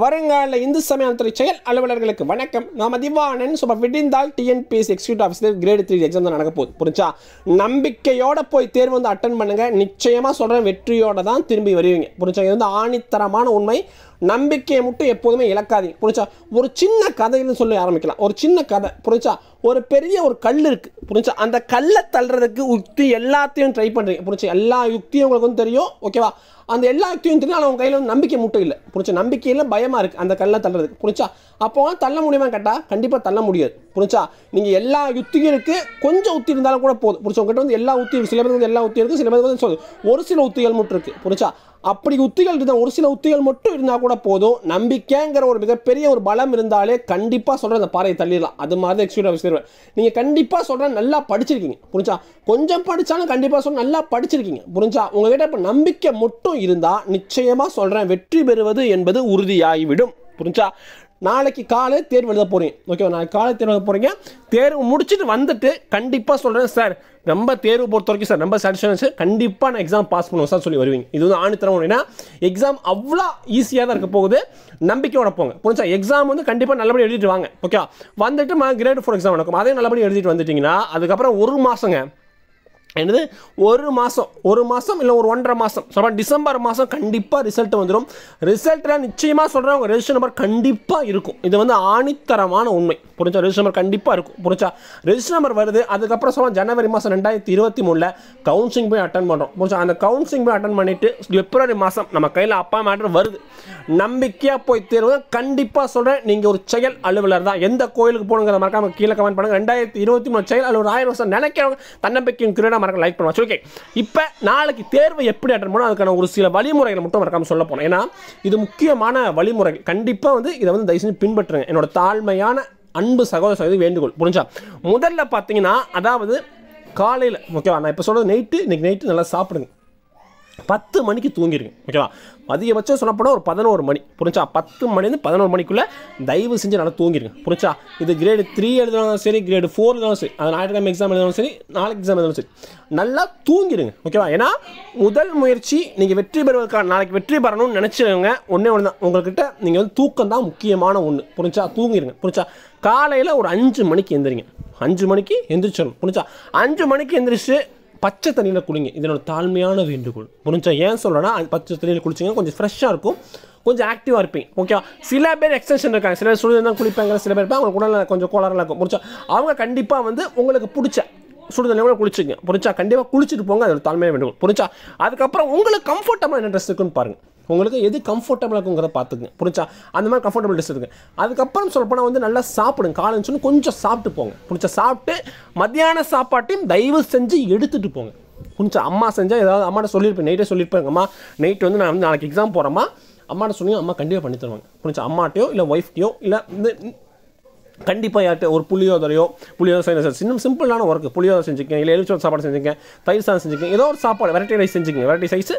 வருங்கால இந்து சமயத்துறை செயல் அலுவலர்களுக்கு வணக்கம் நாம திவானன் சுப விடிந்தால் TNPSC executive officer grade three exam தான் நடக்க போகுது புரிஞ்சா நம்பிக்கையோட போய் தேர்வு வந்து அட்டன் பண்ணுங்க நிச்சயமாக சொல்கிறேன் வெற்றியோட தான் திரும்பி வருவீங்க புரிஞ்சா இது வந்து ஆணித்தரமான உண்மை நம்பிக்கையை மட்டும் எப்போதுமே இழக்காதீங்க புரிஞ்சா ஒரு சின்ன கதைன்னு சொல்லி ஆரம்பிக்கலாம் ஒரு சின்ன கதை புரிஞ்சா ஒரு பெரிய ஒரு கல் இருக்குது புரிஞ்சா அந்த கல்லை தள்ளுறதுக்கு யுக்தி எல்லாத்தையும் ட்ரை பண்ணுறீங்க புரிஞ்சா எல்லா யுக்தியும் உங்களுக்கு வந்து தெரியும் ஓகேவா அந்த எல்லா ஆக்டிவியும் தெரியும் ஆனால் உங்கள் கையில் வந்து நம்பிக்கை மட்டும் இல்லை புரிஞ்சா நம்பிக்கையில் பயமாக இருக்குது அந்த கல்லை தள்ளுறதுக்கு புரிஞ்சா அப்போ தள்ள முடியுமா கேட்டால் கண்டிப்பாக தள்ள முடியாது புரிஞ்சா நீங்கள் எல்லா யுத்தியும் இருக்குது கொஞ்சம் உத்தி இருந்தாலும் கூட போதும் புரிஞ்சா உங்ககிட்ட வந்து எல்லா உத்தியும் சில பேருக்கு வந்து எல்லா உத்தியும் இருக்குது சில பேருக்கு வந்து ஒரு சில உத்திகள் மட்டும் இருக்குது புரிஞ்சா அப்படி உத்திகள் இருந்தால் ஒரு சில உத்திகள் மட்டும் இருந்தால் கூட போதும் நம்பிக்கைங்கிற ஒரு மிகப்பெரிய ஒரு பலம் இருந்தாலே கண்டிப்பாக சொல்கிற அந்த பாறையை தள்ளிடலாம் அது மாதிரி தான் எக்ஸ்க்யூட் ஆஃபீஸ் தருவேன் நீங்கள் கண்டிப்பாக சொல்கிறேன் நல்லா படிச்சிருக்கீங்க புரிஞ்சா கொஞ்சம் படித்தாலும் கண்டிப்பாக சொல்ல நல்லா படிச்சிருக்கீங்க புரிஞ்சா உங்ககிட்ட இப்போ நம்பிக்கை மட்டும் இருந்தால் நிச்சயமாக சொல்கிறேன் வெற்றி பெறுவது என்பது உறுதியாகிவிடும் புரிஞ்சா நாளைக்கு காலை தேர்வு எழுத போகிறீங்க ஓகேவா நாளைக்கு காலை தேர்வு எழுத போகிறீங்க தேர்வு முடிச்சுட்டு வந்துட்டு கண்டிப்பாக சொல்கிறேன் சார் நம்ம தேர்வு பொறுத்த வரைக்கும் சார் நம்ம சாட்டிஸ்ஃபேக்ஷன் கண்டிப்பாக நான் எக்ஸாம் பாஸ் பண்ணுவோம் சார் சொல்லி வருவீங்க இது வந்து ஆணித்தரம் அப்படின்னா எக்ஸாம் அவ்வளோ ஈஸியாக தான் இருக்க போகுது நம்பிக்கையோட போங்க புரிஞ்சா எக்ஸாம் வந்து கண்டிப்பாக நல்லபடியாக எழுதிட்டு வாங்க ஓகே வந்துட்டு கிரேட் ஃபோர் எக்ஸாம் நடக்கும் அதே நல்லபடி எழுதிட்டு வந்துட்டிங்கன்னா அதுக்கப்புறம் ஒரு மாதங்க என்னது ஒரு மாதம் ஒரு மாதம் இல்லை ஒரு ஒன்றரை மாதம் சொல்கிறேன் டிசம்பர் மாதம் கண்டிப்பாக ரிசல்ட் வந்துடும் ரிசல்ட்டில் நிச்சயமாக சொல்கிறேன் உங்கள் ரெஜிஸ்டர் நம்பர் கண்டிப்பாக இருக்கும் இது வந்து ஆணித்தரமான உண்மை புரிஞ்சா ரெஜிஸ்டர் நம்பர் கண்டிப்பாக இருக்கும் புரிஞ்சா ரெஜிஸ்டர் நம்பர் வருது அதுக்கப்புறம் சொல்ல ஜனவரி மாதம் ரெண்டாயிரத்தி இருபத்தி மூணில் கவுன்சிலிங் போய் அட்டன் பண்ணுறோம் புரிஞ்சா அந்த கவுன்சிலிங் போய் அட்டன் பண்ணிவிட்டு பிப்ரவரி மாதம் நம்ம கையில் அப்பா மேட்ரு வருது நம்பிக்கையாக போய் தேர்வு கண்டிப்பாக சொல்கிறேன் நீங்கள் ஒரு செயல் அலுவலர் தான் எந்த கோயிலுக்கு போகணுங்கிற மறக்காமல் கீழே கமெண்ட் பண்ணுங்கள் ரெண்டாயிரத்தி இருபத்தி மூணு செயல் அலுவலர் ஆயிரம் வருஷம் நினைக்கிறவங்க தன்னம்பிக்கையும் கிரீடம் பண்ணால் மறக்க லைக் பண்ணுவாச்சு ஓகே இப்போ நாளைக்கு தேர்வை எப்படி அட்டன் பண்ணோம் அதுக்கான ஒரு சில வழிமுறைகளை மட்டும் மறக்காமல் சொல்ல போனோம் ஏன்னா இது முக்கியமான வழிமுறைகள் கண்டிப்பாக வந்து இதை வந்து தயவு செஞ்சு பின்பற்றுங்க என்னோட தாழ்மையான அன்பு சகோதர சகோதரி வேண்டுகோள் புரிஞ்சா முதல்ல பார்த்தீங்கன்னா அதாவது காலையில் ஓகேவா நான் இப்போ சொல்கிறது நைட்டு இன்றைக்கி நைட்டு நல்லா சாப்பிடுங்க பத்து மணிக்கு தூங்கிடுங்க ஓகேவா அதிகபட்சம் சொல்லப்போனால் ஒரு பதினோரு மணி புரிஞ்சா பத்து மணிலேருந்து பதினோரு மணிக்குள்ளே தயவு செஞ்சு நல்லா தூங்கிடுங்க புரிஞ்சா இது கிரேடு த்ரீ எழுதினாலும் சரி கிரேடு ஃபோர் இருந்தாலும் சரி அது ஞாயிற்றுக்கிழமை எக்ஸாம் எழுதினாலும் சரி நாளைக்கு எக்ஸாம் எழுதாலும் சரி நல்லா தூங்கிடுங்க ஓகேவா ஏன்னா முதல் முயற்சி நீங்கள் வெற்றி பெறுவதற்காக நாளைக்கு வெற்றி பெறணும்னு நினச்சிருங்க ஒன்றே ஒன்று தான் உங்கள்கிட்ட நீங்கள் வந்து தூக்கம் தான் முக்கியமான ஒன்று புரிஞ்சா தூங்கிடுங்க புரிஞ்சா காலையில் ஒரு அஞ்சு மணிக்கு எந்திரிங்க அஞ்சு மணிக்கு எந்திரிச்சிடணும் புரிஞ்சா அஞ்சு மணிக்கு எந்திரிச்சு பச்சை தண்ணியில் குளிங்க இதனோட தாழ்மையான வேண்டுகோள் புரிஞ்சா ஏன் சொல்கிறேன்னா பச்சை தண்ணியில் குளிச்சிங்க கொஞ்சம் ஃப்ரெஷ்ஷாக இருக்கும் கொஞ்சம் ஆக்டிவாக இருப்பேன் ஓகே சில பேர் எக்ஸ்டென்ஷன் இருக்காங்க சில பேர் தான் குளிப்பாங்க சில பேர் அவங்க உடல் கொஞ்சம் கோளாறுலாம் இருக்கும் புரிஞ்சா அவங்க கண்டிப்பாக வந்து உங்களுக்கு பிடிச்ச சுடுதண்ணி கூட குளிச்சுங்க புரிஞ்சா கண்டிப்பாக குளிச்சுட்டு போங்க அதோட தாழ்மையான வேண்டுகோள் புரிஞ்சா அதுக்கப்புறம் உங்களுக்கு கம்ஃபர்டபுள் என்ன ட்ரெஸ் இருக்குன்னு பாருங்கள் உங்களுக்கு எது கம்ஃபர்டபுளாக இருக்குங்கிறத பார்த்துக்குங்க புரிச்சா அந்த மாதிரி கம்ஃபர்டபுள் ட்ரெஸ் இருக்குது அதுக்கப்புறம் சொல்லப்போனால் வந்து நல்லா சாப்பிடுங்க காலையில் சொல்லி கொஞ்சம் சாப்பிட்டு போங்க புரிச்சா சாப்பிட்டு மத்தியான சாப்பாட்டையும் தயவு செஞ்சு எடுத்துகிட்டு போங்க கொஞ்சம் அம்மா செஞ்சால் ஏதாவது அம்மாட்ட சொல்லியிருப்பேன் நைட்டே சொல்லியிருப்பேன் அம்மா நைட் வந்து நான் வந்து நாளைக்கு எக்ஸாம் போகிறேம்மா அம்மாட்ட சொல்லி அம்மா கண்டிப்பாக பண்ணி தருவாங்க புரிச்சா அம்மாட்டையோ இல்லை ஒய்ஃப்டையோ இல்லை வந்து கண்டிப்பாக யார்கிட்ட ஒரு புளியோதரையோ புளியோதரை செஞ்சு இன்னும் சிம்பிளான ஒர்க்கு புளியோதரை செஞ்சுக்கேன் இல்லை எழுச்சி சாப்பாடு செஞ்சுக்கேன் தயிர் சாதம் செஞ்சுக்கேன் ஏதோ ஒரு சாப்பாடு வெரைட்டி ரைஸ் செஞ்சுக்கங்க வெரைட்டி சைஸ்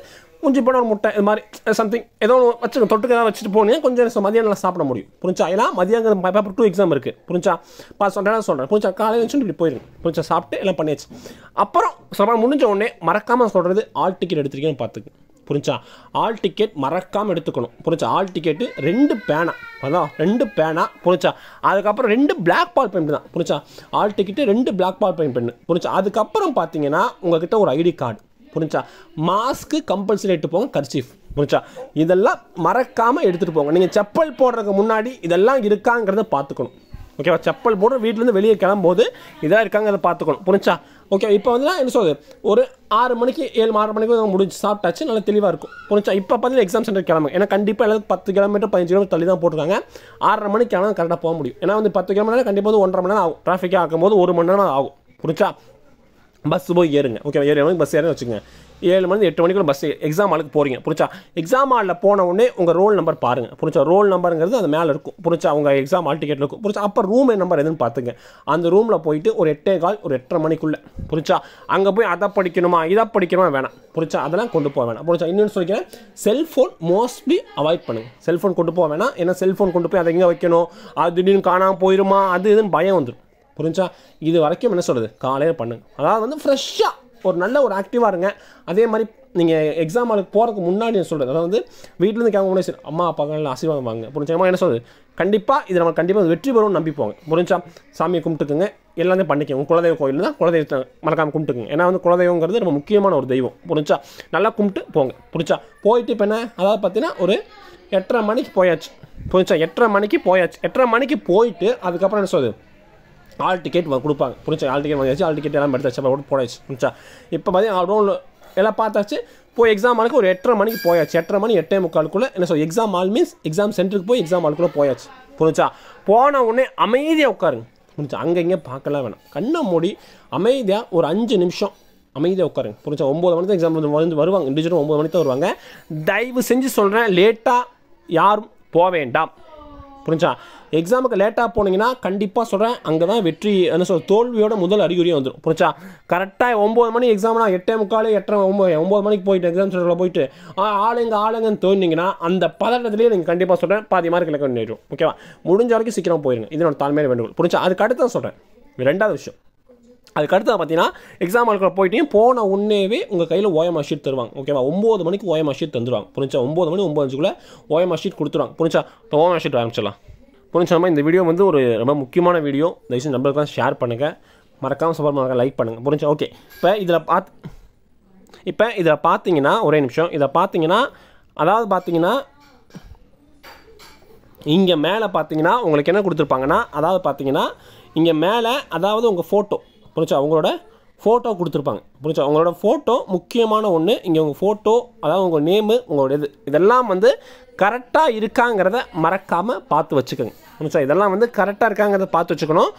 கொஞ்சம் போன ஒரு முட்டை இது மாதிரி சம்திங் ஏதோ ஒன்று வச்சுக்க தொட்டுக்கு ஏதாவது வச்சுட்டு போனேன் கொஞ்சம் மதியம் நல்லா சாப்பிட முடியும் புரிஞ்சா ஏன்னா மதியம் பேப்பர் டூ எக்ஸாம் இருக்குது புரிஞ்சா பா சொல்கிறேன் சொல்கிறேன் புரிஞ்சா காலையில் வச்சுட்டு இப்படி போயிருங்க புரிஞ்சா சாப்பிட்டு எல்லாம் பண்ணியாச்சு அப்புறம் சொல்ல முடிஞ்ச உடனே மறக்காமல் சொல்கிறது ஆல் டிக்கெட் எடுத்துருக்கேன்னு பார்த்துக்கு புரிஞ்சா ஆல் டிக்கெட் மறக்காமல் எடுத்துக்கணும் புரிஞ்சா ஆல் டிக்கெட்டு ரெண்டு பேனா அதான் ரெண்டு பேனா புரிஞ்சா அதுக்கப்புறம் ரெண்டு பிளாக் பால் பெயின் தான் புரிஞ்சா ஆல் டிக்கெட்டு ரெண்டு பிளாக் பால் பெயின் பெண்ணு புரிஞ்சா அதுக்கப்புறம் பார்த்தீங்கன்னா உங்ககிட்ட ஒரு ஐடி கார்டு புரிஞ்சா மாஸ்க்கு கம்பல்சரி எடுத்து போங்க கர்ச்சீஃப் புரிஞ்சா இதெல்லாம் மறக்காமல் எடுத்துகிட்டு போங்க நீங்கள் செப்பல் போடுறதுக்கு முன்னாடி இதெல்லாம் இருக்காங்கிறத பார்த்துக்கணும் ஓகேவா செப்பல் போட்டு வீட்டிலேருந்து வெளியே கிளம்போது இதாக இருக்காங்க அதை பார்த்துக்கணும் புரிஞ்சா ஓகே இப்போ வந்து என்ன சொல்லுது ஒரு ஆறு மணிக்கு ஏழு ஆறு மணிக்கு முடிஞ்சு சாப்பிட்டாச்சு நல்லா தெளிவாக இருக்கும் புரிஞ்சா இப்போ பார்த்தீங்கன்னா எக்ஸாம் சென்டர் கிளம்பு ஏன்னா கண்டிப்பாக எல்லாரும் பத்து கிலோமீட்டர் பதினஞ்சு கிலோமீட்டர் தள்ளி தான் போட்டுருக்காங்க ஆறரை மணிக்கு ஆனால் கரெக்டாக போக முடியும் ஏன்னா வந்து பத்து கிலோமீட்டர் கண்டிப்பாக வந்து ஒன்றரை மணி நேரம் ஆகும் டிராஃபிக்காக ஆகும்போது ஒரு மணி நேரம் ஆகும் புரிஞ்சா பஸ் போய் ஏறுங்க ஓகே ஏழு மணிக்கு பஸ் ஏறேன்னு வச்சுக்கோங்க ஏழு மணி எட்டு மணிக்குள்ள பஸ் எக்ஸாம் ஹாலுக்கு போகிறீங்க புரிச்சா எக்ஸாம் ஹாலில் போன உடனே உங்கள் ரோல் நம்பர் பாருங்கள் புரிச்சா ரோல் நம்பருங்கிறது அது மேலே இருக்கும் புரிச்சா அவங்க எக்ஸாம் ஹால் டிக்கெட் இருக்கும் புரிச்சா அப்போ ரூம் நம்பர் எதுன்னு பார்த்துங்க அந்த ரூமில் போயிட்டு ஒரு எட்டே கால் ஒரு எட்டரை மணிக்குள்ளே புரிச்சா அங்கே போய் அதை படிக்கணுமா இதை படிக்கணுமா வேணாம் புரிச்சா அதெல்லாம் கொண்டு போக வேணாம் புரிச்சா இன்னொன்று சொல்லிக்கிறேன் செல்ஃபோன் மோஸ்ட்லி அவாய்ட் பண்ணுங்கள் செல்ஃபோன் கொண்டு போக வேணாம் ஏன்னா செல்ஃபோன் கொண்டு போய் அதை எங்கே வைக்கணும் அது திடீர்னு காணாமல் போயிடுமா அது இதுன்னு பயம் வந்துடும் புரிஞ்சா இது வரைக்கும் என்ன சொல்கிறது காலையில் பண்ணுங்க அதாவது வந்து ஃப்ரெஷ்ஷாக ஒரு நல்ல ஒரு ஆக்டிவாக இருங்க அதே மாதிரி நீங்கள் எக்ஸாம் ஆளுக்கு போகிறதுக்கு முன்னாடி நான் சொல்கிறது அதாவது வீட்டிலேருந்து கிளம்ப சரி அம்மா அப்பாக்கள் ஆசீர்வாதம் வாங்க அம்மா என்ன சொல்கிறது கண்டிப்பாக இதை நம்ம கண்டிப்பாக வெற்றி பெறும்னு நம்பி போங்க புரிஞ்சா சாமியை கும்பிட்டுக்குங்க எல்லாமே பண்ணிக்கோங்க குலதெய்வ கோயில் தான் குலதெய்வத்தை மறக்காமல் கும்பிட்டுக்குங்க ஏன்னா வந்து குலதெய்வங்கிறது ரொம்ப முக்கியமான ஒரு தெய்வம் புரிஞ்சா நல்லா கும்பிட்டு போங்க புரிஞ்சா போயிட்டு இப்போ என்ன அதாவது பார்த்தீங்கன்னா ஒரு எட்டரை மணிக்கு போயாச்சு புரிஞ்சா எட்டரை மணிக்கு போயாச்சு எட்டரை மணிக்கு போயிட்டு அதுக்கப்புறம் என்ன சொல்லுது ஆல் டிக்கெட் கொடுப்பாங்க புரிஞ்சு ஆல் டிக்கெட் வாங்கியாச்சு ஆல் டிக்கெட் எல்லாம் எடுத்தாச்சு அப்புறம் போடாச்சு புரிஞ்சா இப்போ பார்த்தீங்கன்னா ரோல் எல்லாம் பார்த்தாச்சு போய் எக்ஸாம் ஆளுக்கு ஒரு எட்டரை மணிக்கு போயாச்சு எட்டரை மணி எட்டே முக்காலுக்குள்ளே என்ன சொல் எக்ஸாம் ஆல் மீன்ஸ் எக்ஸாம் சென்டருக்கு போய் எக்ஸாம் ஆளுக்குள்ளே போயாச்சு புரிஞ்சா போன உடனே அமைதியாக உட்காருங்க புரிஞ்சு அங்கே இங்கே பார்க்கலாம் வேணாம் கண்ணை மூடி அமைதியாக ஒரு அஞ்சு நிமிஷம் அமைதியாக உட்காருங்க புரிஞ்சா ஒம்பது மணி தான் எக்ஸாம் வந்து வருவாங்க டிஜிட்டல் ஒம்பது மணி தான் வருவாங்க தயவு செஞ்சு சொல்கிறேன் லேட்டாக யாரும் போக வேண்டாம் புரிஞ்சா எக்ஸாமுக்கு லேட்டாக போனீங்கன்னா கண்டிப்பாக சொல்கிறேன் அங்கே தான் வெற்றி என்ன சொல்ற தோல்வியோட முதல் அறிகுறியும் வந்துடும் புரிஞ்சா கரெக்டாக ஒம்பது மணி நான் எட்டே முக்கால் எட்டரை ஒம்பது ஒம்பது மணிக்கு போயிட்டு எக்ஸாம் சென்டரில் போயிட்டு ஆளுங்க ஆளுங்கன்னு தோணிங்கன்னா அந்த பதட்டத்திலேயே நீங்கள் கண்டிப்பாக சொல்கிறேன் பாதி மார்க் இலக்கம் நேரிடும் ஓகேவா முடிஞ்ச வரைக்கும் சீக்கிரம் போயிருங்க இதனோட தாழ்மையான வேண்டுகோள் புரிஞ்சா அதுக்கு அடுத்து தான் சொல்கிறேன் ரெண்டாவது விஷயம் அதுக்கடுத்து பார்த்தீங்கன்னா எக்ஸாம் ஆளுக்கு போயிட்டு போன உடனேவே உங்கள் கையில் ஓயமா ஷீட் தருவாங்க ஓகேவா ஒம்பது மணிக்கு ஓயமா ஷீட் தந்துடுவாங்க புரிஞ்சா ஒம்பது மணி ஒம்பது அஞ்சுக்குள்ளே ஓயமா ஷீட் கொடுத்துருவாங்க புரிஞ்சா இப்போ ஓயமா ஷீட் ஆரம்பிச்சிடலாம் புரிஞ்சாமல் இந்த வீடியோ வந்து ஒரு ரொம்ப முக்கியமான வீடியோ தயவுசெய்து நம்பருக்குலாம் ஷேர் பண்ணுங்கள் மறக்காமல் சப்போர்ட் பண்ணுங்கள் லைக் பண்ணுங்கள் புரிஞ்சா ஓகே இப்போ இதில் பார்த்து இப்போ இதில் பார்த்தீங்கன்னா ஒரே நிமிஷம் இதை பார்த்தீங்கன்னா அதாவது பார்த்தீங்கன்னா இங்கே மேலே பார்த்தீங்கன்னா உங்களுக்கு என்ன கொடுத்துருப்பாங்கன்னா அதாவது பார்த்தீங்கன்னா இங்கே மேலே அதாவது உங்கள் ஃபோட்டோ புரிச்சா அவங்களோட ஃபோட்டோ கொடுத்துருப்பாங்க புரிச்சா உங்களோட ஃபோட்டோ முக்கியமான ஒன்று இங்கே உங்கள் ஃபோட்டோ அதாவது உங்கள் நேமு உங்களோட இது இதெல்லாம் வந்து கரெக்டாக இருக்காங்கிறத மறக்காமல் பார்த்து வச்சுக்கோங்க புரிச்சா இதெல்லாம் வந்து கரெக்டாக இருக்காங்கிறத பார்த்து வச்சுக்கணும்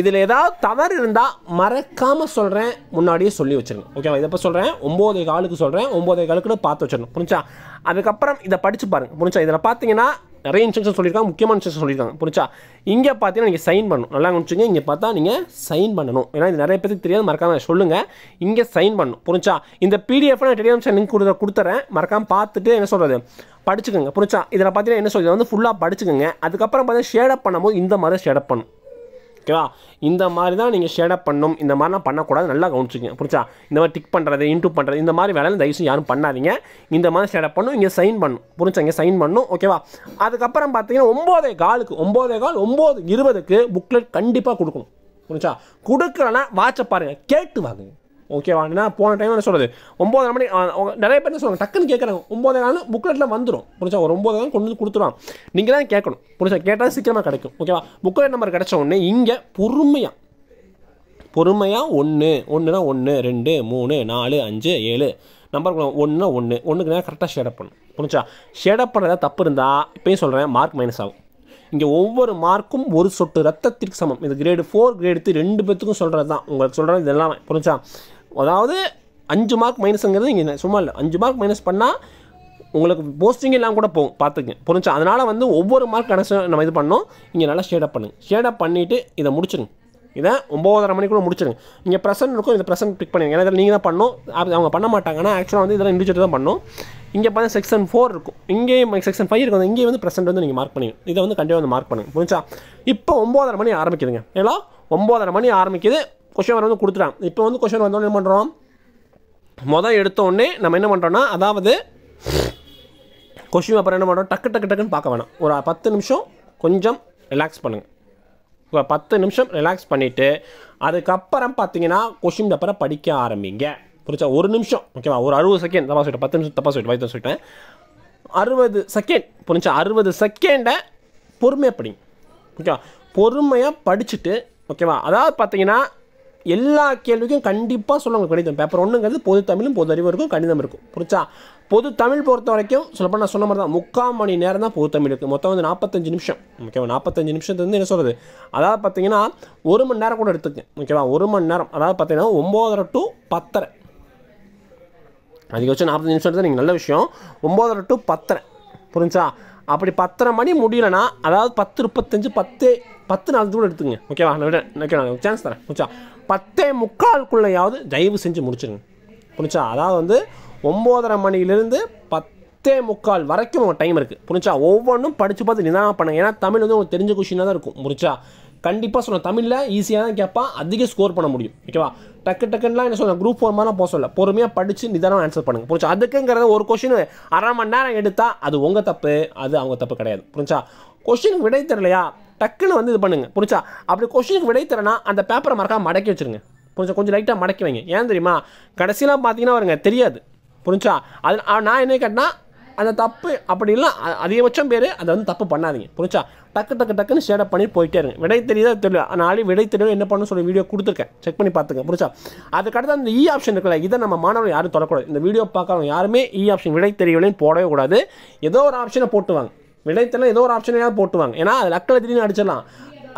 இதில் ஏதாவது தவறு இருந்தால் மறக்காமல் சொல்கிறேன் முன்னாடியே சொல்லி வச்சுருங்க ஓகேவா இதை இப்போ சொல்கிறேன் ஒம்போதே காலுக்கு சொல்கிறேன் ஒம்போதே காலுக்குன்னு பார்த்து வச்சிடணும் புரிஞ்சா அதுக்கப்புறம் இதை படித்து பாருங்கள் புரிஞ்சா இதில் பார்த்தீங்கன்னா நிறைய இன்ஸ்ட்ரக்ஷன் சொல்லியிருக்காங்க முக்கியமான இன்ஸ்ட்ரக்ஷன் சொல்லியிருக்காங்க புரிச்சா இங்கே பார்த்தீங்கன்னா நீங்கள் சைன் பண்ணணும் நல்லா முடிச்சுங்க இங்கே பார்த்தா நீங்கள் சைன் பண்ணணும் ஏன்னா இது நிறைய பேருக்கு தெரியாது மறக்காம சொல்லுங்கள் இங்கே சைன் பண்ணணும் புரிஞ்சா இந்த பிடிஎஃப் நான் டெலிகிராம் லிங்க் கொடுத்து கொடுத்துறேன் மறக்காமல் பார்த்துட்டு என்ன சொல்கிறது படிச்சுக்கோங்க புரிச்சா இதில் பார்த்தீங்கன்னா என்ன சொல்றது வந்து ஃபுல்லாக படிச்சுக்கோங்க அதுக்கப்புறம் பார்த்தீங்கன்னா ஷேடப் பண்ணும்போது இந்த மாதிரி ஷேடப் பண்ணும் ஓகேவா இந்த மாதிரி தான் நீங்கள் ஷேடப் பண்ணணும் இந்த மாதிரிலாம் பண்ணக்கூடாது நல்லா கவனிச்சிங்க புரிச்சா இந்த மாதிரி டிக் பண்ணுறது இன்ட்ரூவ் பண்ணுறது இந்த மாதிரி வேலையில் தயவுசு யாரும் பண்ணாதீங்க இந்த மாதிரி ஷேடப் பண்ணும் இங்கே சைன் பண்ணும் புரிஞ்சா இங்கே சைன் பண்ணும் ஓகேவா அதுக்கப்புறம் பார்த்தீங்கன்னா ஒம்போதே காலுக்கு ஒம்போதே கால் ஒம்போது இருபதுக்கு புக்லெட் கண்டிப்பாக கொடுக்கணும் புரிஞ்சா கொடுக்குறேன்னா வாட்சை பாருங்கள் கேட்டு வாங்க ஓகேவா என்ன போன டைம் என்ன சொல்கிறது ஒம்பது மணி நிறைய பேர் என்ன சொல்லுவாங்க டக்குன்னு கேட்குறாங்க ஒம்பது நாள் புக்லெட்டில் வந்துடும் புரிச்சா ஒரு ஒம்பது நாள் கொண்டு வந்து கொடுத்துருவான் நீங்கள் தான் கேட்கணும் புரிச்சா கேட்டால் சீக்கிரமாக கிடைக்கும் ஓகேவா புக்லெட் நம்பர் கிடச்ச உடனே இங்கே பொறுமையாக பொறுமையாக ஒன்று ஒன்றுனா ஒன்று ரெண்டு மூணு நாலு அஞ்சு ஏழு நம்பர் ஒன்று ஒன்று ஒன்றுக்கு நேரம் கரெக்டாக ஷேடப் பண்ணும் புரிஞ்சா ஷேடப் ஏதாவது தப்பு இருந்தால் இப்போயும் சொல்கிறேன் மார்க் மைனஸ் ஆகும் இங்கே ஒவ்வொரு மார்க்கும் ஒரு சொட்டு ரத்தத்திற்கு சமம் இது கிரேடு ஃபோர் கிரேடு த்ரீ ரெண்டு பேர்த்துக்கும் சொல்கிறது தான் உங்களுக்கு சொல்கிறது இதெல்லாம் புரிஞ்சா அதாவது அஞ்சு மார்க் மைனஸுங்கிறது இங்கே சும்மா இல்லை அஞ்சு மார்க் மைனஸ் பண்ணால் உங்களுக்கு போஸ்டிங் எல்லாம் கூட போகும் பார்த்துங்க புரிஞ்சா அதனால் வந்து ஒவ்வொரு மார்க் கனெக்ஷன் நம்ம இது பண்ணோம் இங்கே நல்லா ஷேடப் பண்ணுங்க ஷேடப் பண்ணிவிட்டு இதை முடிச்சிருங்க இதை ஒம்போதரை கூட முடிச்சிருங்க இங்கே ப்ரெசன்ட் இருக்கும் இந்த ப்ரெசன்ட் பிக் பண்ணுங்க ஏன்னா இதில் நீங்கள் தான் பண்ணணும் அவங்க பண்ண மாட்டாங்க ஆனால் ஆக்சுவலாக வந்து இதெல்லாம் இண்டிவிஜுவல் தான் பண்ணணும் இங்கே பார்த்தா செக்ஷன் ஃபோர் இருக்கும் இங்கேயும் செக்ஷன் ஃபைவ் இருக்கும் இங்கேயே வந்து ப்ரெசென்ட் வந்து நீங்கள் மார்க் பண்ணுங்க இதை வந்து கண்டிப்பாக வந்து மார்க் பண்ணுங்க புரிஞ்சா இப்போ ஒம்போதரை மணி ஆரம்பிக்குதுங்க ஏன்னா ஒம்போதரை மணி ஆரம்பிக்குது கொஷின் வர வந்து கொடுத்துட்டான் இப்போ வந்து கொஷன் வந்தோடனே என்ன பண்ணுறோம் மொதல் எடுத்தோடனே நம்ம என்ன பண்ணுறோன்னா அதாவது கொஷின் அப்புறம் என்ன பண்ணுறோம் டக்கு டக்கு டக்குன்னு பார்க்க வேணாம் ஒரு பத்து நிமிஷம் கொஞ்சம் ரிலாக்ஸ் பண்ணுங்கள் இப்போ பத்து நிமிஷம் ரிலாக்ஸ் பண்ணிவிட்டு அதுக்கப்புறம் பார்த்தீங்கன்னா கொஷின் பேப்பரை படிக்க ஆரம்பிங்க புரிச்சா ஒரு நிமிஷம் ஓகேவா ஒரு அறுபது செகண்ட் தப்பா சொல்லிட்டு பத்து நிமிஷம் தப்பா சொல்லிட்டு வயிற்று சொல்லிட்டேன் அறுபது செகண்ட் புரிஞ்சா அறுபது செகண்டை பொறுமையாக படிங்க ஓகேவா பொறுமையாக படிச்சுட்டு ஓகேவா அதாவது பார்த்தீங்கன்னா எல்லா கேள்விக்கும் கண்டிப்பாக சொல்லுவாங்க கணிதம் பேப்பர் ஒன்றுங்கிறது பொது தமிழும் பொது அறிவு இருக்கும் கணிதம் இருக்கும் புரிச்சா பொது தமிழ் பொறுத்த வரைக்கும் சொல்லப்போ நான் சொன்ன மாதிரி தான் முக்கால் மணி நேரம் தான் பொது தமிழ் இருக்குது மொத்தம் வந்து நாற்பத்தஞ்சு நிமிஷம் ஓகேவா நாற்பத்தஞ்சு நிமிஷத்துல வந்து என்ன சொல்கிறது அதாவது பார்த்தீங்கன்னா ஒரு மணி நேரம் கூட எடுத்துக்கேன் ஓகேவா ஒரு மணி நேரம் அதாவது பார்த்தீங்கன்னா ஒம்போதரை டு பத்தரை அதிகபட்சம் நாற்பத்தஞ்சு நிமிஷம் எடுத்தால் நீங்கள் நல்ல விஷயம் ஒம்போதரை டு பத்தரை புரிஞ்சா அப்படி பத்தரை மணி முடியலன்னா அதாவது பத்து முப்பத்தஞ்சு பத்தே பத்து நாலு கூட எடுத்துங்க ஓகேவா நான் விட ஓகே நான் சான்ஸ் தரேன் முடிச்சா பத்தே முக்கால்குள்ளையாவது தயவு செஞ்சு முடிச்சிடுங்க புரிச்சா அதாவது வந்து ஒம்போதரை மணிலேருந்து பத்தே முக்கால் வரைக்கும் உங்கள் டைம் இருக்குது புரிஞ்சா ஒவ்வொன்றும் படித்து பார்த்து நிதானம் பண்ணுங்கள் ஏன்னா தமிழ் வந்து உங்களுக்கு தெரிஞ்ச கொஷினாக தான் இருக்கும் முடிச்சா கண்டிப்பாக சொன்ன தமிழில் ஈஸியாக தான் கேட்பான் அதிக ஸ்கோர் பண்ண முடியும் ஓகேவா டக்கு டக்குன்னா என்ன சொல்லுங்கள் குரூப் ஃபோர் மாதிரிலாம் போக சொல்ல பொறுமையாக படித்து நிதானம் ஆன்சர் பண்ணுங்க புரிஞ்சா அதுக்குங்கிறத ஒரு கொஷின் அரை மணி நேரம் எடுத்தால் அது உங்கள் தப்பு அது அவங்க தப்பு கிடையாது புரிஞ்சா கொஷினுக்கு விடை தரலையா டக்குன்னு வந்து இது பண்ணுங்க புரிஞ்சா அப்படி கொஷினுக்கு விடை தரனா அந்த பேப்பரை மறக்காம மடக்கி வச்சுருங்க புரிஞ்சா கொஞ்சம் லைட்டாக மடக்கி வைங்க ஏன் தெரியுமா கடைசியெலாம் பார்த்தீங்கன்னா வருங்க தெரியாது புரிஞ்சா அது நான் என்ன கேட்டேன்னா அந்த தப்பு அப்படி இல்லை அதிகபட்சம் பேர் அதை வந்து தப்பு பண்ணாதீங்க புரிச்சா டக்கு டக்கு டக்குன்னு ஷேடப் பண்ணி போயிட்டே இருங்க விடை தெரியுதா தெரியல நாளை விடை தெரியும் என்ன பண்ணணும் சொல்லி வீடியோ கொடுத்துருக்கேன் செக் பண்ணி பார்த்துங்க புரிச்சா அதுக்கடுத்து அந்த இ e ஆப்ஷன் இருக்கல இதை நம்ம மாணவர்கள் யாரும் தொடக்கூடாது இந்த வீடியோ பார்க்கறவங்க யாருமே இ e ஆப்ஷன் விடை தெரியவில்லைன்னு போடவே கூடாது ஏதோ ஒரு ஆப்ஷனை போட்டுவாங்க விடைத்தெல்லாம் ஏதோ ஒரு ஆப்ஷனையாவது போட்டுவாங்க ஏன்னா அது லக்கில் திடீர்னு அடிச்சிடலாம்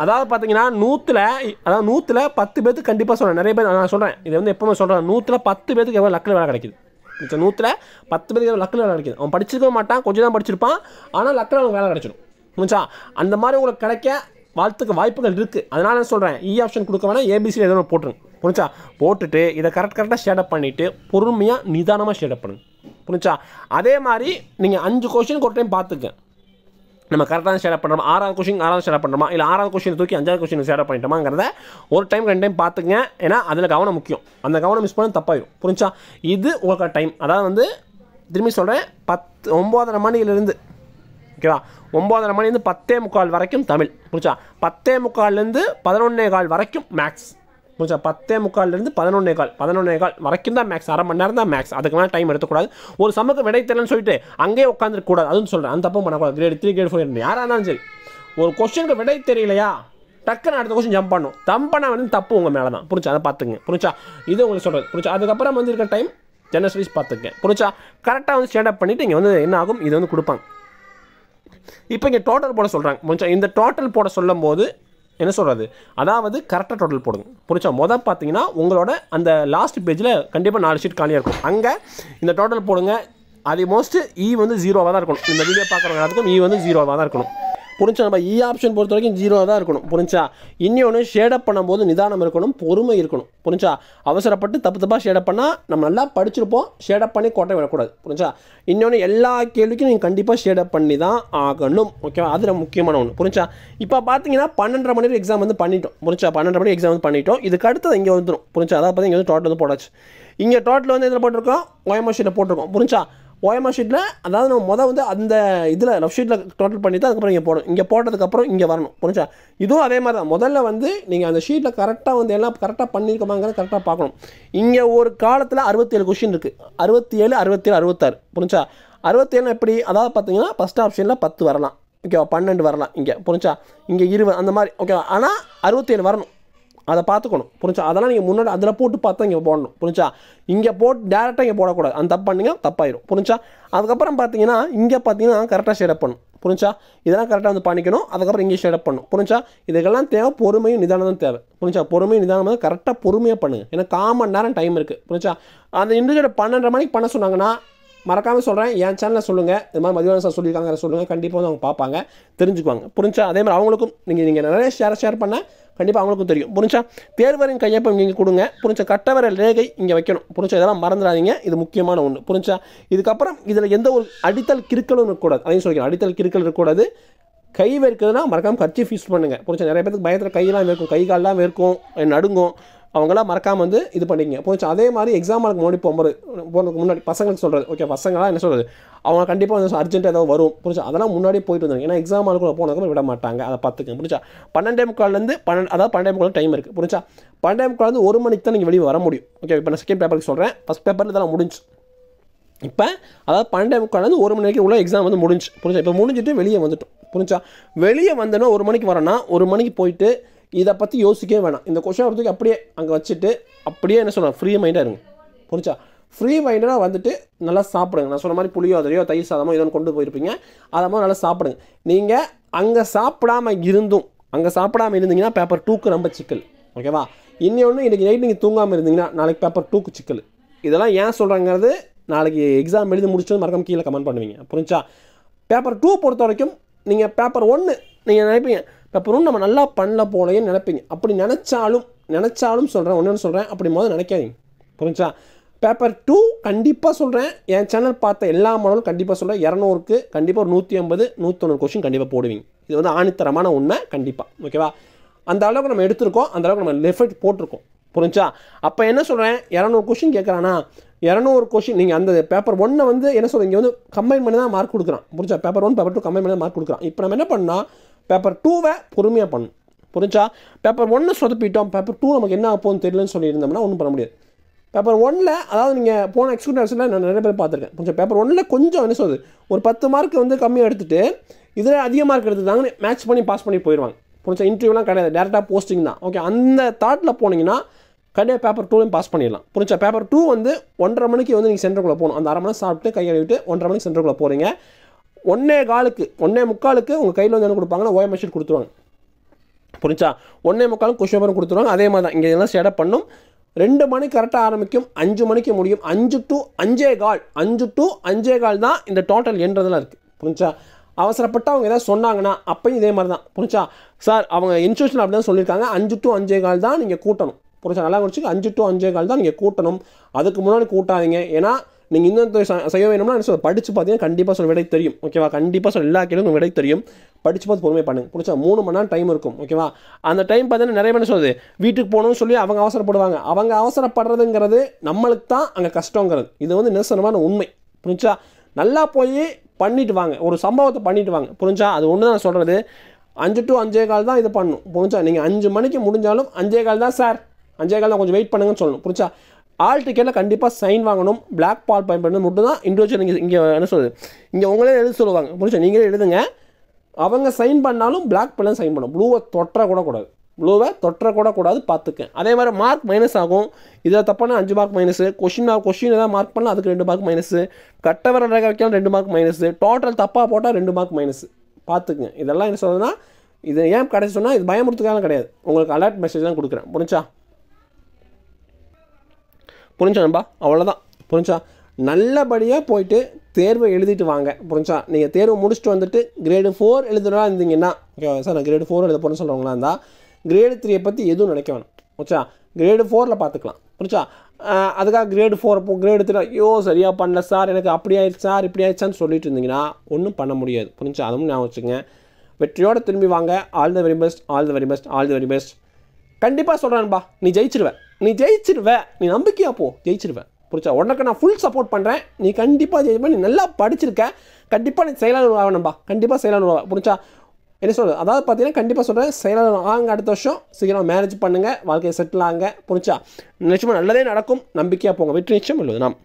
அதாவது பார்த்தீங்கன்னா நூற்றில் அதாவது நூற்றில் பத்து பேருக்கு கண்டிப்பாக சொல்கிறேன் நிறைய பேர் நான் சொல்கிறேன் இது வந்து எப்போவுமே சொல்கிறேன் நூற்றில் பத்து பேருக்கு எவ்வளோ லக்கில் வேலை கிடைக்குது மிச்ச நூற்றில் பத்து பேருக்கு லக்கில் வேலை கிடைக்குது அவன் படிச்சிருக்க மாட்டான் கொஞ்சம் தான் படிச்சிருப்பான் ஆனால் லக்கில் அவனுக்கு வேலை கிடைச்சிடும் முடிச்சா அந்த மாதிரி உங்களுக்கு கிடைக்க வாழ்த்துக்கு வாய்ப்புகள் இருக்குது அதனால் நான் சொல்கிறேன் இ e ஆப்ஷன் கொடுக்க வேணால் ஏபிசியில் எதோ ஒன்று போட்டுருங்க புரிஞ்சா போட்டுட்டு இதை கரெக்ட் கரெக்டாக ஷேடப் பண்ணிவிட்டு பொறுமையாக நிதானமாக ஷேடப் பண்ணுங்க புரிஞ்சா அதே மாதிரி நீங்கள் அஞ்சு கொஷின் ஒரு டைம் பார்த்துக்க நம்ம கரெக்டாக ஷேர் பண்ணுறோம் ஆறாவது கொஷின் ஆறாவது ஷேர் பண்ணுறோமா இல்லை ஆறாவது கொஷின் தூக்கி அஞ்சாவது கொஷின் ஷேர் பண்ணிட்டோமாங்கிறத ஒரு டைம் ரெண்டு டைம் பார்த்துங்க ஏன்னா அதில் கவனம் முக்கியம் அந்த கவனம் மிஸ் பண்ண தப்பாயிடும் புரிஞ்சா இது உங்களுக்கு டைம் அதாவது வந்து திரும்பி சொல்கிறேன் பத்து ஒம்பதரை மணியிலிருந்து ஓகேவா ஒம்போதரை மணிலேருந்து பத்தே முக்கால் வரைக்கும் தமிழ் புரிச்சா பத்தே முக்கால்லேருந்து பதினொன்னே கால் வரைக்கும் மேக்ஸ் முடிச்சா பத்தே முக்கால்லேருந்து பதினொன்னே கால் பதினொன்னே கால் வரைக்கும் தான் மேக்ஸ் அரை மணி நேரம் தான் மேக்ஸ் அதுக்கு மேலே டைம் எடுத்துக்கூடாது ஒரு சமக்கு விடை தெரியலன்னு சொல்லிட்டு அங்கேயே உட்காந்துருக்கூடாது அதுன்னு சொல்கிறேன் அந்த தப்பும் பண்ணக்கூடாது கிரேட் த்ரீ கிரேட் ஃபோர் யாராக இருந்தாலும் சரி ஒரு கொஸ்டினுக்கு விடை தெரியலையா டக்குன்னு அடுத்த கொஸ்டின் ஜம்ப் பண்ணும் தம் பண்ண வந்து தப்பு உங்கள் மேலே தான் புரிச்சா அதை பார்த்துங்க புரிச்சா இது உங்களுக்கு சொல்கிறது புரிச்சா அதுக்கப்புறம் வந்து இருக்கிற டைம் ஜெனரல் சர்வீஸ் பார்த்துங்க புரிச்சா கரெக்டாக வந்து அப் பண்ணிவிட்டு இங்கே வந்து என்ன ஆகும் இது வந்து கொடுப்பாங்க இப்போ இங்கே டோட்டல் போட சொல்கிறாங்க முடிச்சா இந்த டோட்டல் போட சொல்லும் போது என்ன சொல்கிறது அதாவது கரெக்டாக டோட்டல் போடுங்க புரிச்சா மொதல் பார்த்தீங்கன்னா உங்களோட அந்த லாஸ்ட் பேஜில் கண்டிப்பாக நாலு ஷீட் காலியாக இருக்கும் அங்கே இந்த டோட்டல் போடுங்க அது மோஸ்ட்டு இ e வந்து ஜீரோவாக தான் இருக்கணும் இந்த வீடியோ பார்க்குற எல்லாத்துக்கும் இ e வந்து ஜீரோவாக தான் இருக்கணும் புரிஞ்சா நம்ம இ e ஆப்ஷன் பொறுத்த வரைக்கும் ஜீரோ தான் இருக்கணும் புரிஞ்சா இன்னொன்று ஷேடப் பண்ணும்போது நிதானம் இருக்கணும் பொறுமை இருக்கணும் புரிஞ்சா அவசரப்பட்டு தப்பு தப்பாக ஷேடப் பண்ணால் நம்ம நல்லா படிச்சிருப்போம் ஷேடப் பண்ணி கோட்டை விடக்கூடாது புரிஞ்சா இன்னொன்று எல்லா கேள்விக்கும் நீங்கள் கண்டிப்பாக ஷேடப் பண்ணி தான் ஆகணும் ஓகேவா அதில் முக்கியமான ஒன்று புரிஞ்சா இப்போ பார்த்தீங்கன்னா பன்னெண்டரை மணிக்கு எக்ஸாம் வந்து பண்ணிட்டோம் புரிஞ்சா பன்னெண்டரை மணிக்கு எக்ஸாம் வந்து பண்ணிட்டோம் இதுக்கு அடுத்தது இங்கே வந்துடும் புரிஞ்சா அதாவது பார்த்தீங்கன்னா இங்கே வந்து டோட்டல் வந்து போட்டாச்சு இங்கே டோட்டல் வந்து இதில் போட்டிருக்கோம் ஓஎம்எஸ்சியில் போட்டிருக்கோம் புரிஞ்சா ஓஎம்ஆர் ஷீட்டில் அதாவது நம்ம மொதல் வந்து அந்த இதில் லவ் ஷீட்டில் டோட்டல் தான் அதுக்கப்புறம் இங்கே போடணும் இங்கே போட்டதுக்கப்புறம் இங்கே வரணும் புரிஞ்சா இதுவும் அதே மாதிரி தான் முதல்ல வந்து நீங்கள் அந்த ஷீட்டில் கரெக்டாக வந்து எல்லாம் கரெக்டாக பண்ணியிருக்கோமாங்கிறத கரெக்டாக பார்க்கணும் இங்கே ஒரு காலத்தில் அறுபத்தேழு கொஷின் இருக்குது அறுபத்தி ஏழு அறுபத்தேழு அறுபத்தாறு புரிஞ்சா அறுபத்தேழு எப்படி அதாவது பார்த்தீங்கன்னா ஃபஸ்ட் ஆப்ஷனில் பத்து வரலாம் ஓகேவா பன்னெண்டு வரலாம் இங்கே புரிஞ்சா இங்கே இருபது அந்த மாதிரி ஓகேவா ஆனால் அறுபத்தேழு வரணும் அதை பார்த்துக்கணும் புரிஞ்சா அதெல்லாம் நீங்கள் முன்னாடி அதில் போட்டு பார்த்தா இங்கே போடணும் புரிஞ்சா இங்கே போட்டு டேரெக்டாக இங்கே போடக்கூடாது அந்த தப்பு பண்ணிங்க தப்பாயிரும் புரிஞ்சா அதுக்கப்புறம் பார்த்தீங்கன்னா இங்கே பார்த்தீங்கன்னா கரெக்டாக ஷேடப் பண்ணும் புரிஞ்சா இதெல்லாம் கரெக்டாக வந்து பண்ணிக்கணும் அதுக்கப்புறம் இங்கே ஷேடப் பண்ணும் புரிஞ்சா இதுக்கெல்லாம் தேவை பொறுமையும் நிதானம் தான் தேவை புரிஞ்சா பொறுமையும் நிதானம் வந்து கரெக்டாக பொறுமையாக பண்ணுங்கள் ஏன்னா காமன் நேரம் டைம் இருக்குது புரிஞ்சா அந்த இண்டிவிஜுவல் பன்னெண்டரை மணிக்கு பண்ண சொன்னாங்கன்னா மறக்காமல் சொல்கிறேன் என் சேனலில் சொல்லுங்கள் இது மாதிரி மதிவான சார் சொல்லியிருக்காங்க சொல்லுங்கள் கண்டிப்பாக வந்து அவங்க பார்ப்பாங்க தெரிஞ்சுக்குவாங்க புரிஞ்சா அதே மாதிரி அவங்களுக்கும் நீங்கள் நீங்கள் நிறைய ஷேர் ஷேர் பண்ண கண்டிப்பாக அவங்களுக்கும் தெரியும் புரிஞ்சா தேர்வரின் கையொப்பம் நீங்கள் கொடுங்க புரிஞ்ச கட்டவர ரேகை இங்கே வைக்கணும் புரிஞ்சா இதெல்லாம் மறந்துடாதீங்க இது முக்கியமான ஒன்று புரிஞ்சா இதுக்கப்புறம் இதில் எந்த ஒரு அடித்தல் கிருக்கலும் இருக்கக்கூடாது அதையும் சொல்லிக்கிறேன் அடித்தல் கிருக்கல் இருக்கக்கூடாது கை வேர்க்குதுன்னா மறக்காமல் கர்ச்சி ஃபீஸ் பண்ணுங்கள் புரிஞ்சா நிறைய பேருக்கு பயத்தில் கையெல்லாம் வேர்க்கும் கை கால்லாம் வேர்க்கும் நடுங்கும் அவங்களாம் மறக்காமல் வந்து இது பண்ணிக்கங்க போச்சு அதே மாதிரி எக்ஸாம் முன்னாடி போகும்போது போகிறதுக்கு முன்னாடி பசங்களுக்கு சொல்கிறது ஓகே பசங்களாம் என்ன சொல்கிறது அவங்க கண்டிப்பாக வந்து அர்ஜென்ட்டாக ஏதாவது வரும் புரிஞ்சா அதெல்லாம் முன்னாடி போயிட்டு வந்தாங்க ஏன்னா எக்ஸாம் மார்க்குள்ள போனதுக்கு விட மாட்டாங்க அதை பார்த்துக்கங்க புரிஞ்சா பன்னெண்டே முக்கால்லேருந்து பன்னெண்டு அதாவது பன்னெண்டே முக்கால் டைம் இருக்குது புரிஞ்சா பன்னெண்டே வந்து ஒரு மணிக்கு தான் நீங்கள் வெளியே வர முடியும் ஓகே இப்போ நான் செகண்ட் பேப்பருக்கு சொல்கிறேன் ஃபஸ்ட் பேப்பரில் இதெல்லாம் முடிஞ்சு இப்போ அதாவது பன்னெண்டே முக்கால்லேருந்து ஒரு மணி வரைக்கும் உள்ள எக்ஸாம் வந்து முடிஞ்சு புரிஞ்சா இப்போ முடிஞ்சுட்டு வெளியே வந்துட்டோம் புரிஞ்சா வெளியே வந்தோன்னா ஒரு மணிக்கு வரேன்னா ஒரு மணிக்கு போயிட்டு இதை பற்றி யோசிக்கவே வேணாம் இந்த கொஷன் வரதுக்கு அப்படியே அங்கே வச்சுட்டு அப்படியே என்ன சொல்லலாம் ஃப்ரீ மைண்டாக இருங்க புரிஞ்சா ஃப்ரீ மைண்டாக வந்துட்டு நல்லா சாப்பிடுங்க நான் சொன்ன மாதிரி புளியோதரையோ தயிர் சாதமோ இதோ கொண்டு போயிருப்பீங்க அதை மாதிரி நல்லா சாப்பிடுங்க நீங்கள் அங்கே சாப்பிடாமல் இருந்தும் அங்கே சாப்பிடாமல் இருந்தீங்கன்னா பேப்பர் டூக்கு ரொம்ப சிக்கல் ஓகேவா இன்னொன்று இன்றைக்கி நைட் நீங்கள் தூங்காமல் இருந்தீங்கன்னா நாளைக்கு பேப்பர் டூக்கு சிக்கல் இதெல்லாம் ஏன் சொல்கிறாங்கிறது நாளைக்கு எக்ஸாம் எழுதி முடிச்சது மறக்காம கீழே கமெண்ட் பண்ணுவீங்க புரிஞ்சா பேப்பர் டூ பொறுத்த வரைக்கும் நீங்கள் பேப்பர் ஒன்று நீங்கள் நினைப்பீங்க பெப்பரும் நம்ம நல்லா பண்ணல போலேன்னு நினைப்பீங்க அப்படி நினச்சாலும் நினச்சாலும் சொல்கிறேன் ஒன்று சொல்கிறேன் அப்படி போது நினைக்காதீங்க புரிஞ்சா பேப்பர் டூ கண்டிப்பாக சொல்கிறேன் என் சேனல் பார்த்த எல்லா மாடலும் கண்டிப்பாக சொல்கிறேன் இரநூறுக்கு கண்டிப்பாக ஒரு நூற்றி ஐம்பது நூற்றொன்று கொஷின் கண்டிப்பாக போடுவீங்க இது வந்து ஆணித்தரமான உண்மை கண்டிப்பாக ஓகேவா அந்த அளவுக்கு நம்ம எடுத்திருக்கோம் அந்த அளவுக்கு நம்ம லெஃப்ட் போட்டிருக்கோம் புரிஞ்சா அப்போ என்ன சொல்கிறேன் இரநூறு கொஷின் கேட்குறானா இரநூறு கொஷின் நீங்கள் அந்த பேப்பர் ஒன்னை வந்து என்ன சொல்கிறீங்க வந்து கம்பைன் பண்ணி தான் மார்க் கொடுக்குறான் புரிஞ்சா paper one paper two combine பண்ணி தான் மார்க் கொடுக்குறான் இப்போ நம்ம என்ன பண்ணால் பேப்பர் டூவை பொறுமையாக பண்ணும் புரிஞ்சா பேப்பர் ஒன்னை சொதப்பிட்டோம் பேப்பர் டூ நமக்கு என்ன ஆகும்னு தெரியலன்னு சொல்லியிருந்தோம்னா ஒன்றும் பண்ண முடியாது பேப்பர் ஒனில் அதாவது நீங்கள் போன எக்ஸ்பீரியன்ஸில் நான் நிறைய பேர் பார்த்துருக்கேன் கொஞ்சம் பேப்பர் ஒன்னில் கொஞ்சம் என்ன சொல்லுது ஒரு பத்து மார்க் வந்து கம்மியாக எடுத்துகிட்டு இதில் அதிக மார்க் எடுத்துட்டாங்கன்னு மேட்ச் பண்ணி பாஸ் பண்ணி போயிடுவாங்க புரிஞ்சா இன்டர்வியூலாம் கிடையாது டேரெக்டாக போஸ்டிங் தான் ஓகே அந்த தாட்டில் போனீங்கன்னா கடையை பேப்பர் டூலையும் பாஸ் பண்ணிடலாம் புரிஞ்சா பேப்பர் டூ வந்து ஒன்றரை மணிக்கு வந்து நீங்கள் சென்டருக்குள்ளே போகணும் அந்த அரை மணி சாப்பிட்டு கை கழுவிட்டு ஒன்றரை மணிக்கு சென்டருக்குள்ளே போகிறீங்க ஒன்னே காலுக்கு ஒன்னே முக்காலுக்கு உங்கள் கையில் வந்து என்ன கொடுப்பாங்கன்னா ஓஎம்எஸ் ஷீட் கொடுத்துருவாங்க புரிஞ்சா ஒன்னே முக்காலும் கொஷின் பேப்பரும் கொடுத்துருவாங்க அதே மாதிரி தான் இங்கே எல்லாம் ஸ்டேடப் பண்ணும் ரெண்டு மணி கரெக்டாக ஆரம்பிக்கும் அஞ்சு மணிக்கு முடியும் அஞ்சு டு அஞ்சே கால் அஞ்சு டு அஞ்சே கால் தான் இந்த டோட்டல் என்றதெல்லாம் இருக்குது புரிஞ்சா அவசரப்பட்டு அவங்க ஏதாவது சொன்னாங்கன்னா அப்பையும் இதே மாதிரி தான் புரிஞ்சா சார் அவங்க இன்ஸ்டியூஷன் அப்படி தான் சொல்லியிருக்காங்க அஞ்சு டு அஞ்சே கால் தான் நீங்கள் கூட்டணும் புரிஞ்சா நல்லா குறிச்சு அஞ்சு டு அஞ்சே கால் தான் நீங்கள் கூட்டணும் அதுக்கு முன்னாடி கூட்டாதீங்க ஏன்னா நீங்கள் இன்னொரு செய்ய வேணும்னா என்ன சொல்ல படித்து பார்த்தீங்கன்னா கண்டிப்பாக சொல்ல விடை தெரியும் ஓகேவா கண்டிப்பாக சொல்ல எல்லா கேள்வியும் விடை தெரியும் படித்து பார்த்து பொறுமை பண்ணுங்க பிடிச்சா மூணு மணி நேரம் டைம் இருக்கும் ஓகேவா அந்த டைம் பார்த்தீங்கன்னா நிறைய பேர் சொல்லுது வீட்டுக்கு போகணும்னு சொல்லி அவங்க அவசரப்படுவாங்க அவங்க அவசரப்படுறதுங்கிறது நம்மளுக்கு தான் அங்கே கஷ்டங்கிறது இது வந்து நிசனமான உண்மை புரிஞ்சா நல்லா போய் பண்ணிட்டு வாங்க ஒரு சம்பவத்தை பண்ணிட்டு வாங்க புரிஞ்சா அது ஒன்று தான் சொல்கிறது அஞ்சு டு அஞ்சே கால் தான் இது பண்ணணும் புரிஞ்சா நீங்கள் அஞ்சு மணிக்கு முடிஞ்சாலும் அஞ்சே கால் தான் சார் அஞ்சே கால் தான் கொஞ்சம் வெயிட் பண்ணுங்கன்னு சொல்லணும் புரிஞ்சா ஆல் டிக்கெட்டில் கண்டிப்பாக சைன் வாங்கணும் பிளாக் பால் பயன்படுத்தணும் மட்டும் தான் இண்டிவிஜுவல் நீங்கள் இங்கே என்ன சொல்கிறது இங்கே உங்களே எழுத சொல்லுவாங்க புரிஞ்சு நீங்களே எழுதுங்க அவங்க சைன் பண்ணாலும் பிளாக் பண்ணலாம் சைன் பண்ணும் ப்ளூவை தொற்ற கூட கூடாது ப்ளூவை தொற்ற கூட கூடாது பார்த்துக்க அதே மாதிரி மார்க் மைனஸ் ஆகும் இதில் தப்பான அஞ்சு மார்க் மைனஸு கொஷின் கொஷின் ஏதாவது மார்க் பண்ணால் அதுக்கு ரெண்டு மார்க் மைனஸு கட்டவர ரேக வைக்கலாம் ரெண்டு மார்க் மைனஸு டோட்டல் தப்பாக போட்டால் ரெண்டு மார்க் மைனஸ் பார்த்துக்குங்க இதெல்லாம் என்ன சொல்லுதுன்னா இது ஏன் கிடச்சி சொன்னால் இது பயமுறுத்துக்கான கிடையாது உங்களுக்கு அலர்ட் மெசேஜ் தான் கொடுக்குறேன் புரிஞ்சா புரிஞ்சா நம்பா அவ்வளோதான் புரிஞ்சா நல்லபடியாக போயிட்டு தேர்வை எழுதிட்டு வாங்க புரிஞ்சா நீங்கள் தேர்வு முடிச்சுட்டு வந்துட்டு கிரேடு ஃபோர் எழுதுனா இருந்தீங்கன்னா ஓகே சார் நான் கிரேடு ஃபோர் எழுத போகிறேன்னு சொல்கிறவங்களா இருந்தால் கிரேடு த்ரீயை பற்றி எதுவும் நினைக்க வேணும் ஓச்சா கிரேடு ஃபோரில் பார்த்துக்கலாம் புரிஞ்சா அதுக்காக கிரேடு ஃபோர் போ கிரேடு த்ரீ ஐயோ சரியாக பண்ணல சார் எனக்கு அப்படி ஆயிடுச்சு சார் இப்படி ஆயிடுச்சான்னு சொல்லிட்டு இருந்தீங்கன்னா ஒன்றும் பண்ண முடியாது புரிஞ்சா அதுவும் நான் வச்சுங்க வெற்றியோடு திரும்பி வாங்க all the very best all the very best all the very best கண்டிப்பாக சொல்கிறேன்பா நீ ஜெயிச்சிருவேன் நீ ஜெயிச்சிருவ நீ நம்பிக்கையாக போ ஜெயிச்சிருவேன் புரிச்சா உனக்கு நான் ஃபுல் சப்போர்ட் பண்ணுறேன் நீ கண்டிப்பாக ஜெயிப்பேன் நீ நல்லா படிச்சிருக்க கண்டிப்பாக நீ செயலாளர் ஆகணும்பா கண்டிப்பாக செயலாளர் ஆகும் புரிச்சா என்ன சொல்கிறது அதாவது பார்த்தீங்கன்னா கண்டிப்பாக சொல்கிறேன் செயலாளர் ஆகாங்க அடுத்த வருஷம் சீக்கிரம் மேரேஜ் பண்ணுங்கள் வாழ்க்கையை செட்டில் ஆகுங்க புரிச்சா நிச்சயமாக நல்லதே நடக்கும் நம்பிக்கையாக போங்க வெற்றி நிச்சயம் இல்லை நாம்